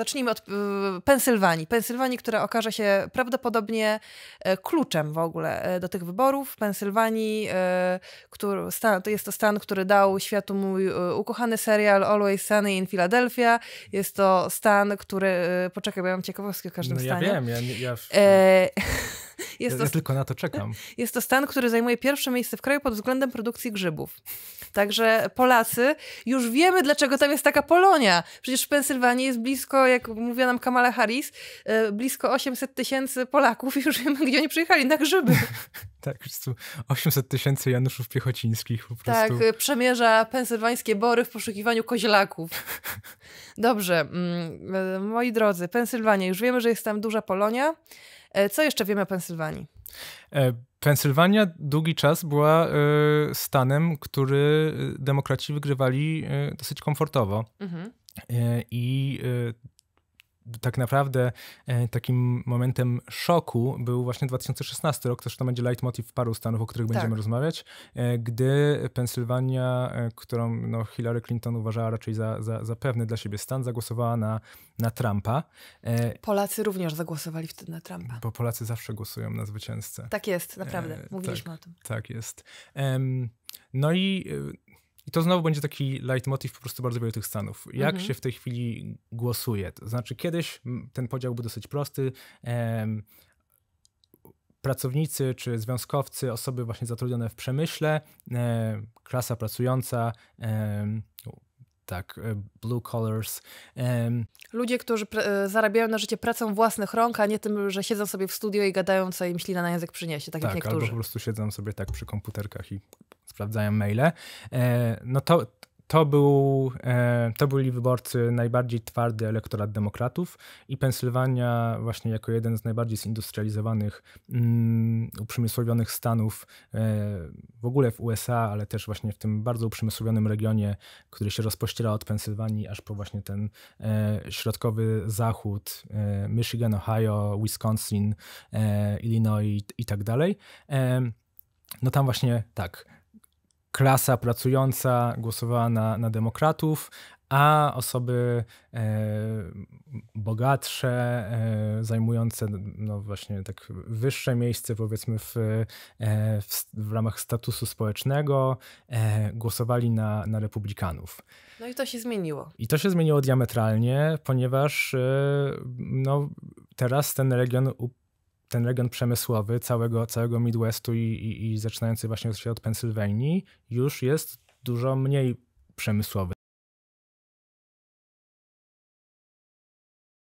Zacznijmy od y, Pensylwanii. Pensylwanii, która okaże się prawdopodobnie e, kluczem w ogóle e, do tych wyborów. Pensylwanii, e, który, stan, to jest to stan, który dał światu mój ukochany serial Always Sunny in Philadelphia. Jest to stan, który... Poczekaj, bo ja mam ciekawostki o każdym no, ja stanie. Wiem, ja wiem, ja... ja... No. Jest ja to, tylko na to czekam. Jest to stan, który zajmuje pierwsze miejsce w kraju pod względem produkcji grzybów. Także Polacy już wiemy, dlaczego tam jest taka Polonia. Przecież w Pensylwanii jest blisko, jak mówiła nam Kamala Harris, e, blisko 800 tysięcy Polaków i już wiemy, gdzie oni przyjechali, na grzyby. tak, 800 tysięcy Januszów Piechocińskich po tak, prostu. Tak, przemierza pensylwańskie bory w poszukiwaniu koźlaków. Dobrze, mm, e, moi drodzy, Pensylwania, już wiemy, że jest tam duża Polonia. E, co jeszcze wiemy o Pensylwanii? E, Pensylwania długi czas była e, stanem, który demokraci wygrywali dosyć komfortowo. Mhm. I tak naprawdę e, takim momentem szoku był właśnie 2016 rok, też to będzie leitmotiv paru stanów, o których tak. będziemy rozmawiać, e, gdy Pensylwania, e, którą no, Hillary Clinton uważała raczej za, za, za pewny dla siebie stan, zagłosowała na, na Trumpa. Polacy również zagłosowali wtedy na Trumpa. Bo Polacy zawsze głosują na zwycięzcę. Tak jest, naprawdę. Mówiliśmy tak, o tym. Tak jest. no i i to znowu będzie taki leitmotiv po prostu bardzo wielu tych stanów. Jak mhm. się w tej chwili głosuje? To znaczy, kiedyś ten podział był dosyć prosty. pracownicy czy związkowcy, osoby właśnie zatrudnione w przemyśle, e, klasa pracująca, tak, e, blue collars. Um. Ludzie, którzy e, zarabiają na życie pracą własnych rąk, a nie tym, że siedzą sobie w studio i gadają, co im ślina na język przyniesie, tak, tak jak niektórzy. albo po prostu siedzą sobie tak przy komputerkach i sprawdzają maile. E, no to, to, był, e, to byli wyborcy najbardziej twardy elektorat demokratów i Pensylwania właśnie jako jeden z najbardziej zindustrializowanych, mm, uprzemysłowionych stanów e, w ogóle w USA, ale też właśnie w tym bardzo uprzemysłowionym regionie, który się rozpościera od Pensylwanii aż po właśnie ten środkowy zachód, Michigan, Ohio, Wisconsin, Illinois i tak dalej. No tam właśnie tak, klasa pracująca głosowała na, na demokratów, a osoby e, bogatsze, e, zajmujące no właśnie tak wyższe miejsce powiedzmy w, e, w, w, ramach statusu społecznego, e, głosowali na, na republikanów. No i to się zmieniło. I to się zmieniło diametralnie, ponieważ e, no, teraz ten region up ten region przemysłowy całego, całego Midwestu i, i, i zaczynający właśnie od Pensylwanii już jest dużo mniej przemysłowy.